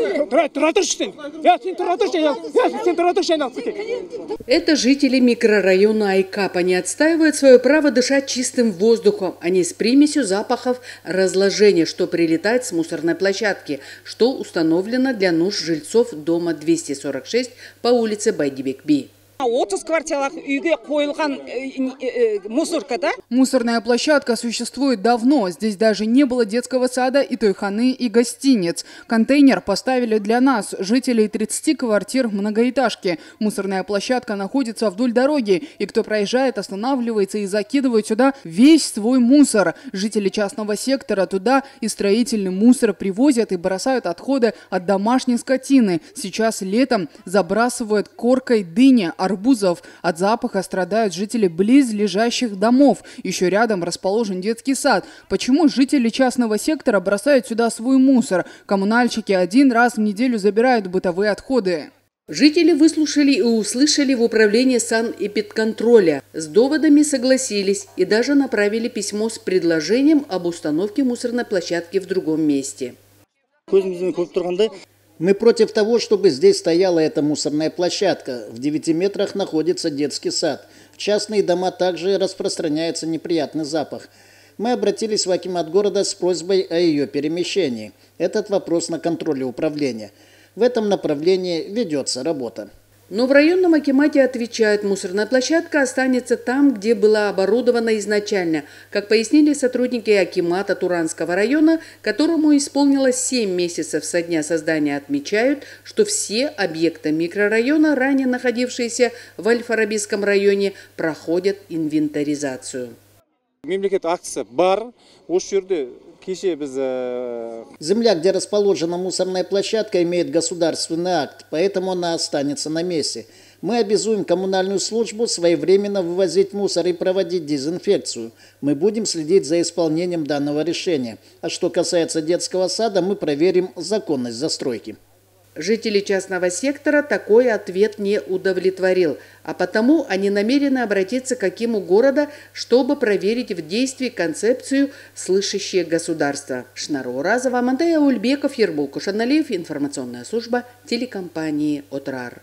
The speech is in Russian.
Это жители микрорайона Айкапа. Они отстаивают свое право дышать чистым воздухом, а не с примесью запахов разложения, что прилетает с мусорной площадки, что установлено для нужд жильцов дома 246 по улице Байдибекби басқа отыз квартиралық үйге қойылған э, э, э, мусорка да мусорная площадка существует давно здесь даже не было детского сада и тойханы и гостиниц контейнер поставили для нас жителей 30 квартир многоэтажки мусорная площадка находится вдоль дороги и кто проезжает останавливается и закидывает сюда весь свой мусор жители частного сектора туда и строительный мусор привозят и бросают отходы от домашней скотины сейчас летом забрасывают коркой дыни, орут арбузов. От запаха страдают жители близлежащих домов. Еще рядом расположен детский сад. Почему жители частного сектора бросают сюда свой мусор? Коммунальщики один раз в неделю забирают бытовые отходы. Жители выслушали и услышали в управлении санэпидконтроля. С доводами согласились и даже направили письмо с предложением об установке мусорной площадки в другом месте. Мы против того, чтобы здесь стояла эта мусорная площадка. В 9 метрах находится детский сад. В частные дома также распространяется неприятный запах. Мы обратились в Акимат города с просьбой о ее перемещении. Этот вопрос на контроле управления. В этом направлении ведется работа. Но в районном Акимате отвечают, мусорная площадка останется там, где была оборудована изначально, как пояснили сотрудники Акимата Туранского района, которому исполнилось 7 месяцев со дня создания, отмечают, что все объекты микрорайона, ранее находившиеся в Альфарабийском районе, проходят инвентаризацию мемлекет актісі бар осы жерде кеше э, земля где расположена мусорная площадка имеет государственный акт поэтому она останется на месте мы обязуем коммунальную службу своевременно вывозить мусор и проводить дезинфекцию. Мы будем следить за исполнением данного решения. А что касается детского сада, мы проверим законность застройки. Жители частного сектора такой ответ не удовлетворил, а потому они намерены обратиться к Акиму города, чтобы проверить в действии концепцию «Слышащее государство». Шнаро Разова, Мантея Ульбеков, Ербул Кушаналиев, информационная служба телекомпании «Отрар».